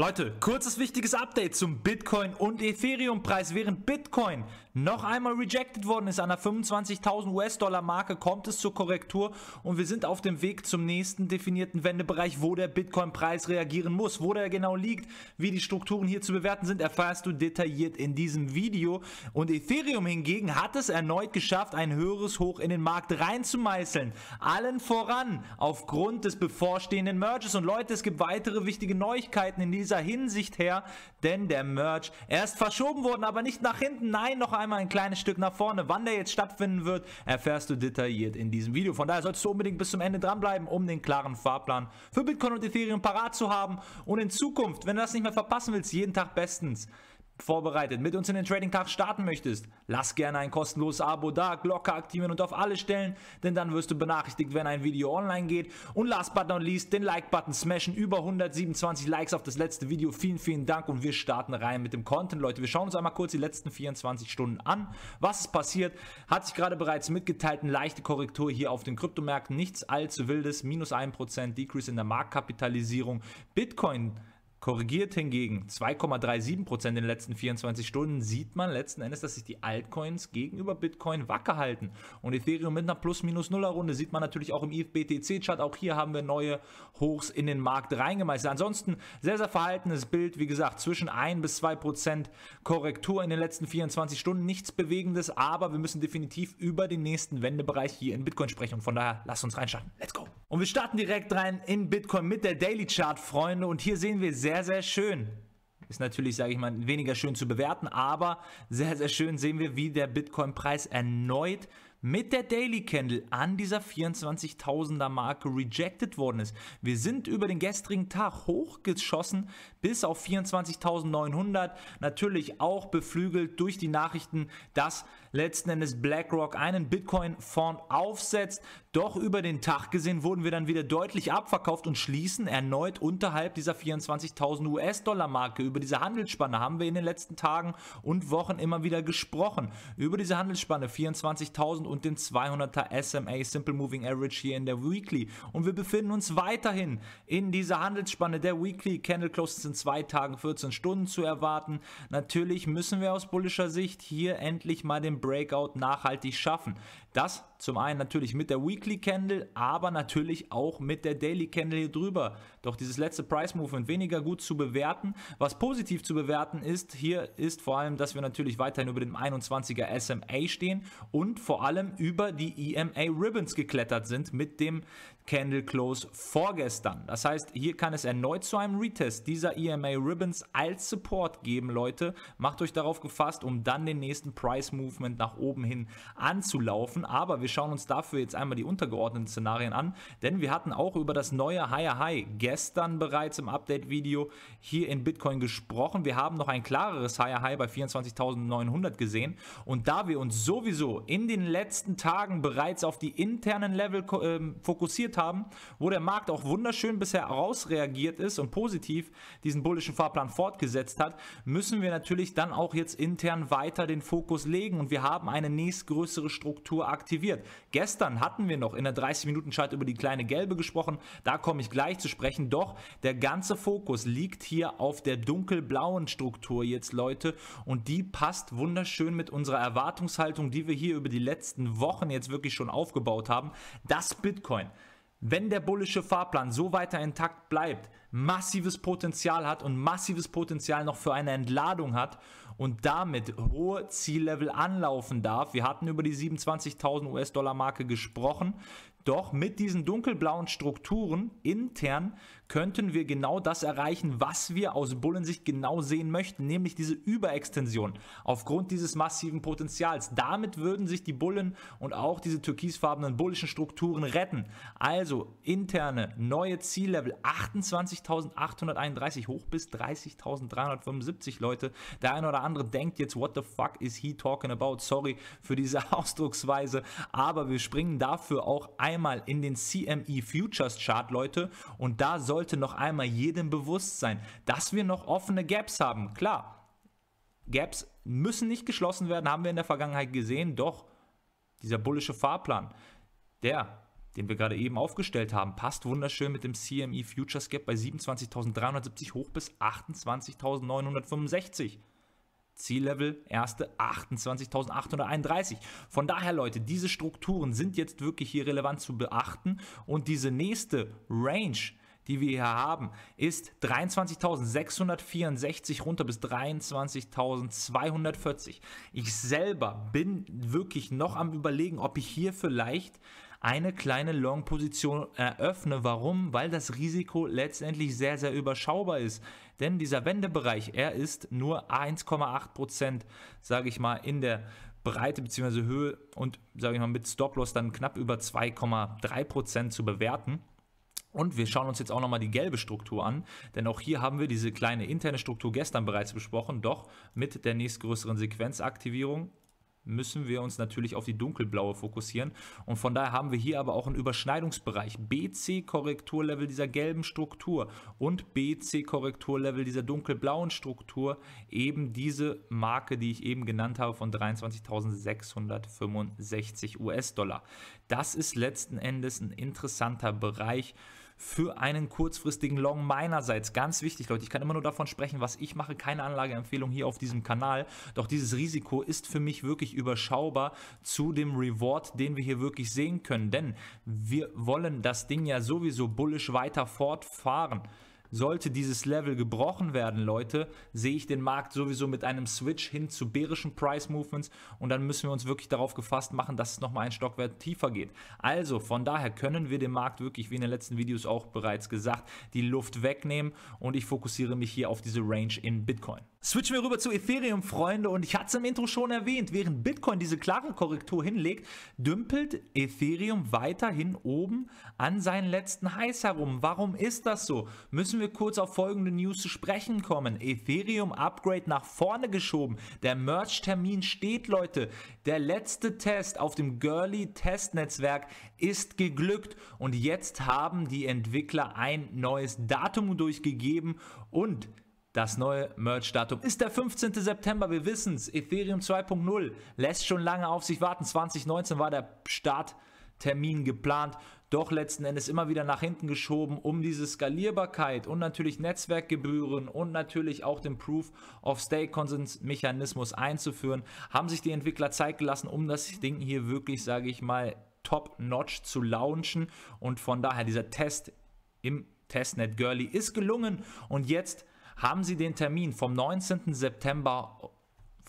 Leute, kurzes wichtiges Update zum Bitcoin und Ethereum Preis. Während Bitcoin noch einmal rejected worden ist an der 25.000 US-Dollar Marke, kommt es zur Korrektur und wir sind auf dem Weg zum nächsten definierten Wendebereich, wo der Bitcoin Preis reagieren muss. Wo der genau liegt, wie die Strukturen hier zu bewerten sind, erfährst du detailliert in diesem Video. Und Ethereum hingegen hat es erneut geschafft, ein höheres Hoch in den Markt reinzumeißeln. Allen voran aufgrund des bevorstehenden Merges. Und Leute, es gibt weitere wichtige Neuigkeiten in diesem dieser Hinsicht her, denn der Merch, er ist verschoben worden, aber nicht nach hinten, nein, noch einmal ein kleines Stück nach vorne. Wann der jetzt stattfinden wird, erfährst du detailliert in diesem Video. Von daher solltest du unbedingt bis zum Ende dranbleiben, um den klaren Fahrplan für Bitcoin und Ethereum parat zu haben und in Zukunft, wenn du das nicht mehr verpassen willst, jeden Tag bestens vorbereitet mit uns in den Trading Tag starten möchtest, lass gerne ein kostenloses Abo da, Glocke aktivieren und auf alle stellen, denn dann wirst du benachrichtigt, wenn ein Video online geht. Und last but not least, den Like-Button smashen, über 127 Likes auf das letzte Video. Vielen, vielen Dank und wir starten rein mit dem Content, Leute. Wir schauen uns einmal kurz die letzten 24 Stunden an. Was ist passiert? Hat sich gerade bereits mitgeteilt, eine leichte Korrektur hier auf den Kryptomärkten, nichts allzu wildes, minus 1%, Decrease in der Marktkapitalisierung. Bitcoin Korrigiert hingegen 2,37% in den letzten 24 Stunden sieht man letzten Endes, dass sich die Altcoins gegenüber Bitcoin wacker halten. Und Ethereum mit einer Plus-Minus-Nuller-Runde sieht man natürlich auch im IFBTC-Chart. E auch hier haben wir neue Hochs in den Markt reingemeißelt. Ansonsten sehr, sehr verhaltenes Bild. Wie gesagt, zwischen 1 bis 2% Korrektur in den letzten 24 Stunden. Nichts Bewegendes, aber wir müssen definitiv über den nächsten Wendebereich hier in Bitcoin sprechen. Und von daher, lasst uns reinschauen. Let's go! Und wir starten direkt rein in Bitcoin mit der Daily Chart, Freunde. Und hier sehen wir sehr, sehr schön. Ist natürlich, sage ich mal, weniger schön zu bewerten, aber sehr, sehr schön sehen wir, wie der Bitcoin-Preis erneut mit der Daily Candle an dieser 24.000er Marke rejected worden ist. Wir sind über den gestrigen Tag hochgeschossen bis auf 24.900, natürlich auch beflügelt durch die Nachrichten, dass letzten Endes BlackRock einen Bitcoin-Fonds aufsetzt. Doch über den Tag gesehen wurden wir dann wieder deutlich abverkauft und schließen erneut unterhalb dieser 24.000 US-Dollar-Marke. Über diese Handelsspanne haben wir in den letzten Tagen und Wochen immer wieder gesprochen. Über diese Handelsspanne 24.000 und den 200er SMA Simple Moving Average hier in der Weekly. Und wir befinden uns weiterhin in dieser Handelsspanne der Weekly. Candle Closes in zwei Tagen, 14 Stunden zu erwarten. Natürlich müssen wir aus bullischer Sicht hier endlich mal den Breakout nachhaltig schaffen. Das zum einen natürlich mit der Weekly Candle, aber natürlich auch mit der Daily Candle hier drüber. Doch dieses letzte Price Movement weniger gut zu bewerten. Was positiv zu bewerten ist, hier ist vor allem, dass wir natürlich weiterhin über dem 21er SMA stehen und vor allem über die EMA Ribbons geklettert sind mit dem Candle Close vorgestern. Das heißt, hier kann es erneut zu einem Retest dieser EMA Ribbons als Support geben, Leute. Macht euch darauf gefasst, um dann den nächsten Price Movement nach oben hin anzulaufen. Aber wir schauen uns dafür jetzt einmal die untergeordneten Szenarien an, denn wir hatten auch über das neue Higher High gestern bereits im Update-Video hier in Bitcoin gesprochen. Wir haben noch ein klareres Higher High bei 24.900 gesehen und da wir uns sowieso in den letzten Tagen bereits auf die internen Level äh, fokussiert haben, wo der Markt auch wunderschön bisher rausreagiert ist und positiv diesen bullischen Fahrplan fortgesetzt hat, müssen wir natürlich dann auch jetzt intern weiter den Fokus legen und wir haben eine nächstgrößere Struktur aktiviert passiert. Gestern hatten wir noch in der 30-Minuten-Chart über die kleine Gelbe gesprochen, da komme ich gleich zu sprechen, doch der ganze Fokus liegt hier auf der dunkelblauen Struktur jetzt, Leute, und die passt wunderschön mit unserer Erwartungshaltung, die wir hier über die letzten Wochen jetzt wirklich schon aufgebaut haben, das Bitcoin wenn der bullische Fahrplan so weiter intakt bleibt, massives Potenzial hat und massives Potenzial noch für eine Entladung hat und damit hohe Ziellevel anlaufen darf. Wir hatten über die 27.000 US-Dollar-Marke gesprochen. Doch mit diesen dunkelblauen Strukturen intern könnten wir genau das erreichen, was wir aus Bullensicht genau sehen möchten, nämlich diese Überextension aufgrund dieses massiven Potenzials. Damit würden sich die Bullen und auch diese türkisfarbenen bullischen Strukturen retten. Also interne neue Ziellevel 28.831 hoch bis 30.375 Leute. Der eine oder andere denkt jetzt, what the fuck is he talking about? Sorry für diese Ausdrucksweise, aber wir springen dafür auch einmal in den CME Futures Chart, Leute, und da soll sollte noch einmal jedem bewusst sein, dass wir noch offene Gaps haben. Klar, Gaps müssen nicht geschlossen werden, haben wir in der Vergangenheit gesehen, doch dieser bullische Fahrplan, der den wir gerade eben aufgestellt haben, passt wunderschön mit dem CME Futures Gap bei 27.370 hoch bis 28.965. Ziellevel erste 28.831. Von daher, Leute, diese Strukturen sind jetzt wirklich hier relevant zu beachten und diese nächste Range die wir hier haben, ist 23.664 runter bis 23.240. Ich selber bin wirklich noch am Überlegen, ob ich hier vielleicht eine kleine Long-Position eröffne. Warum? Weil das Risiko letztendlich sehr, sehr überschaubar ist. Denn dieser Wendebereich, er ist nur 1,8%, sage ich mal, in der Breite bzw. Höhe und, sage ich mal, mit Stop-Loss dann knapp über 2,3% zu bewerten. Und wir schauen uns jetzt auch nochmal die gelbe Struktur an, denn auch hier haben wir diese kleine interne Struktur gestern bereits besprochen, doch mit der nächstgrößeren Sequenzaktivierung müssen wir uns natürlich auf die dunkelblaue fokussieren. Und von daher haben wir hier aber auch einen Überschneidungsbereich. BC-Korrekturlevel dieser gelben Struktur und BC-Korrekturlevel dieser dunkelblauen Struktur. Eben diese Marke, die ich eben genannt habe, von 23.665 US-Dollar. Das ist letzten Endes ein interessanter Bereich für einen kurzfristigen Long meinerseits. Ganz wichtig, Leute, ich kann immer nur davon sprechen, was ich mache. Keine Anlageempfehlung hier auf diesem Kanal. Doch dieses Risiko ist für mich wirklich überschaubar zu dem Reward, den wir hier wirklich sehen können. Denn wir wollen das Ding ja sowieso bullisch weiter fortfahren. Sollte dieses Level gebrochen werden, Leute, sehe ich den Markt sowieso mit einem Switch hin zu bärischen Price Movements und dann müssen wir uns wirklich darauf gefasst machen, dass es nochmal ein Stockwert tiefer geht. Also von daher können wir dem Markt wirklich, wie in den letzten Videos auch bereits gesagt, die Luft wegnehmen und ich fokussiere mich hier auf diese Range in Bitcoin. Switchen wir rüber zu Ethereum, Freunde, und ich hatte es im Intro schon erwähnt, während Bitcoin diese klare Korrektur hinlegt, dümpelt Ethereum weiterhin oben an seinen letzten Highs herum. Warum ist das so? Müssen wir kurz auf folgende News zu sprechen kommen. Ethereum Upgrade nach vorne geschoben. Der Merge-Termin steht, Leute. Der letzte Test auf dem Girly Testnetzwerk ist geglückt und jetzt haben die Entwickler ein neues Datum durchgegeben und das neue Merge-Datum ist der 15. September, wir wissen es. Ethereum 2.0 lässt schon lange auf sich warten. 2019 war der Start Termin geplant, doch letzten Endes immer wieder nach hinten geschoben, um diese Skalierbarkeit und natürlich Netzwerkgebühren und natürlich auch den Proof of Stake Consens Mechanismus einzuführen, haben sich die Entwickler Zeit gelassen, um das Ding hier wirklich, sage ich mal, top notch zu launchen und von daher dieser Test im Testnet Girly ist gelungen und jetzt haben sie den Termin vom 19. September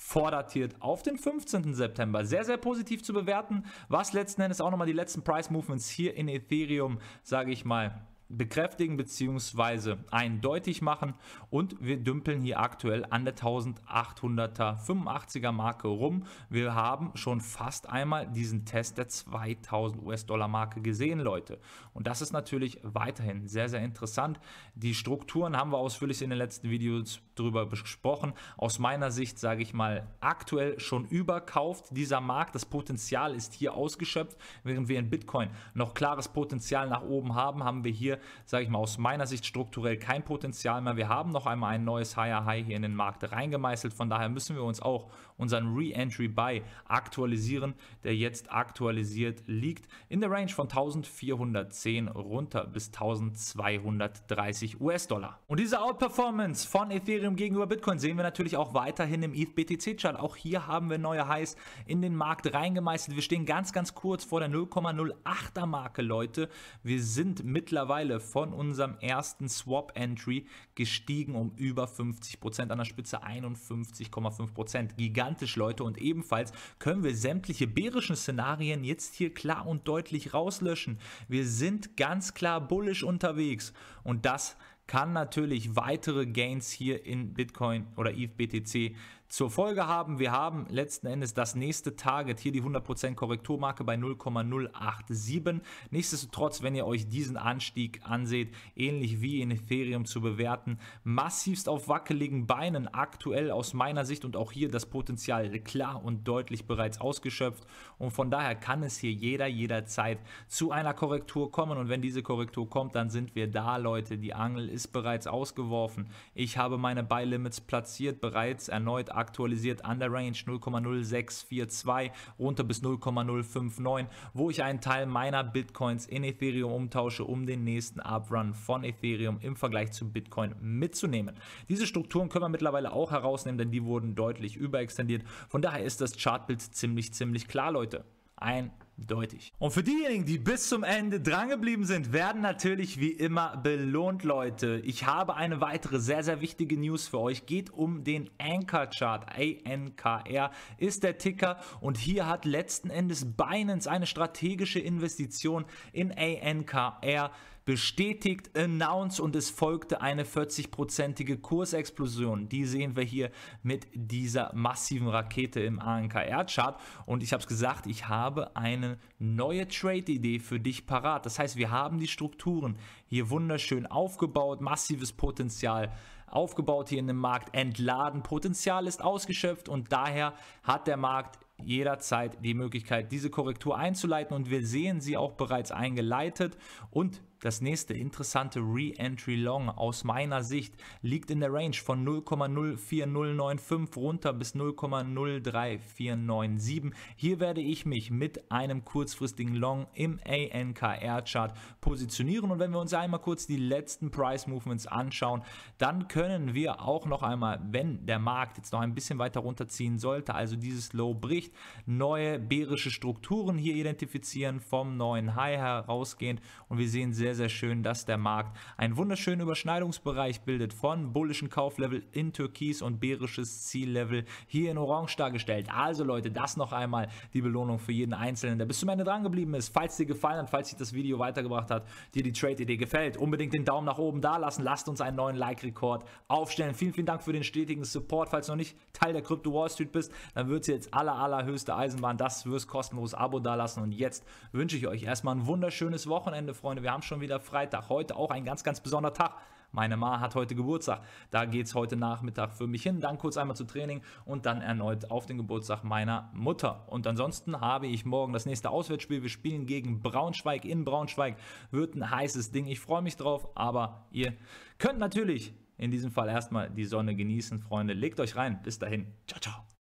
vordatiert auf den 15. September. Sehr, sehr positiv zu bewerten, was letzten Endes auch nochmal die letzten Price Movements hier in Ethereum, sage ich mal, bekräftigen bzw. eindeutig machen und wir dümpeln hier aktuell an der 1885er Marke rum. Wir haben schon fast einmal diesen Test der 2000 US-Dollar Marke gesehen, Leute. Und das ist natürlich weiterhin sehr, sehr interessant. Die Strukturen haben wir ausführlich in den letzten Videos drüber besprochen. Aus meiner Sicht sage ich mal aktuell schon überkauft dieser Markt. Das Potenzial ist hier ausgeschöpft, während wir in Bitcoin noch klares Potenzial nach oben haben, haben wir hier sage ich mal, aus meiner Sicht strukturell kein Potenzial mehr. Wir haben noch einmal ein neues Higher High hier in den Markt reingemeißelt. Von daher müssen wir uns auch unseren Re-Entry Buy aktualisieren, der jetzt aktualisiert liegt in der Range von 1410 runter bis 1230 US-Dollar. Und diese Outperformance von Ethereum gegenüber Bitcoin sehen wir natürlich auch weiterhin im ETH BTC Chart. Auch hier haben wir neue Highs in den Markt reingemeißelt. Wir stehen ganz, ganz kurz vor der 0,08er Marke, Leute. Wir sind mittlerweile Schwelle von unserem ersten Swap-Entry gestiegen um über 50%, an der Spitze 51,5%. Gigantisch, Leute. Und ebenfalls können wir sämtliche bärischen Szenarien jetzt hier klar und deutlich rauslöschen. Wir sind ganz klar bullisch unterwegs. Und das ist kann natürlich weitere Gains hier in Bitcoin oder ETH BTC zur Folge haben. Wir haben letzten Endes das nächste Target, hier die 100% Korrekturmarke bei 0,087. Nichtsdestotrotz, wenn ihr euch diesen Anstieg anseht, ähnlich wie in Ethereum zu bewerten, massivst auf wackeligen Beinen aktuell aus meiner Sicht und auch hier das Potenzial klar und deutlich bereits ausgeschöpft und von daher kann es hier jeder jederzeit zu einer Korrektur kommen und wenn diese Korrektur kommt, dann sind wir da, Leute, die Angel ist ist bereits ausgeworfen. Ich habe meine Buy Limits platziert, bereits erneut aktualisiert an der Range 0,0642 runter bis 0,059, wo ich einen Teil meiner Bitcoins in Ethereum umtausche, um den nächsten Uprun von Ethereum im Vergleich zu Bitcoin mitzunehmen. Diese Strukturen können wir mittlerweile auch herausnehmen, denn die wurden deutlich überextendiert. Von daher ist das Chartbild ziemlich, ziemlich klar, Leute. Ein deutlich. Und für diejenigen, die bis zum Ende drangeblieben sind, werden natürlich wie immer belohnt, Leute. Ich habe eine weitere sehr, sehr wichtige News für euch. Geht um den Anchor Chart. ANKR ist der Ticker und hier hat letzten Endes Binance eine strategische Investition in ANKR bestätigt, announced und es folgte eine 40-prozentige Kursexplosion. Die sehen wir hier mit dieser massiven Rakete im ANKR-Chart. Und ich habe es gesagt, ich habe eine eine neue Trade-Idee für dich parat. Das heißt, wir haben die Strukturen hier wunderschön aufgebaut, massives Potenzial aufgebaut hier in dem Markt, entladen. Potenzial ist ausgeschöpft und daher hat der Markt jederzeit die Möglichkeit, diese Korrektur einzuleiten und wir sehen sie auch bereits eingeleitet und das nächste interessante Re-Entry Long aus meiner Sicht liegt in der Range von 0,04095 runter bis 0,03497. Hier werde ich mich mit einem kurzfristigen Long im ANKR-Chart positionieren und wenn wir uns einmal kurz die letzten Price Movements anschauen, dann können wir auch noch einmal, wenn der Markt jetzt noch ein bisschen weiter runterziehen sollte, also dieses Low bricht, neue bärische Strukturen hier identifizieren vom neuen High herausgehend und wir sehen sehr sehr, sehr schön, dass der Markt einen wunderschönen Überschneidungsbereich bildet von bullischen Kauflevel in Türkis und bärisches Ziellevel hier in Orange dargestellt. Also Leute, das noch einmal die Belohnung für jeden Einzelnen, der bis zum Ende dran geblieben ist. Falls dir gefallen hat, falls dich das Video weitergebracht hat, dir die Trade-Idee gefällt, unbedingt den Daumen nach oben da lassen. Lasst uns einen neuen Like-Rekord aufstellen. Vielen, vielen Dank für den stetigen Support. Falls du noch nicht Teil der Crypto Wall Street bist, dann wird es jetzt aller, allerhöchste Eisenbahn. Das wirst kostenlos Abo dalassen. Und jetzt wünsche ich euch erstmal ein wunderschönes Wochenende, Freunde. Wir haben schon wieder Freitag. Heute auch ein ganz, ganz besonderer Tag. Meine Ma hat heute Geburtstag. Da geht es heute Nachmittag für mich hin, dann kurz einmal zu Training und dann erneut auf den Geburtstag meiner Mutter. Und ansonsten habe ich morgen das nächste Auswärtsspiel. Wir spielen gegen Braunschweig in Braunschweig. Wird ein heißes Ding. Ich freue mich drauf, aber ihr könnt natürlich in diesem Fall erstmal die Sonne genießen, Freunde. Legt euch rein. Bis dahin. Ciao, ciao.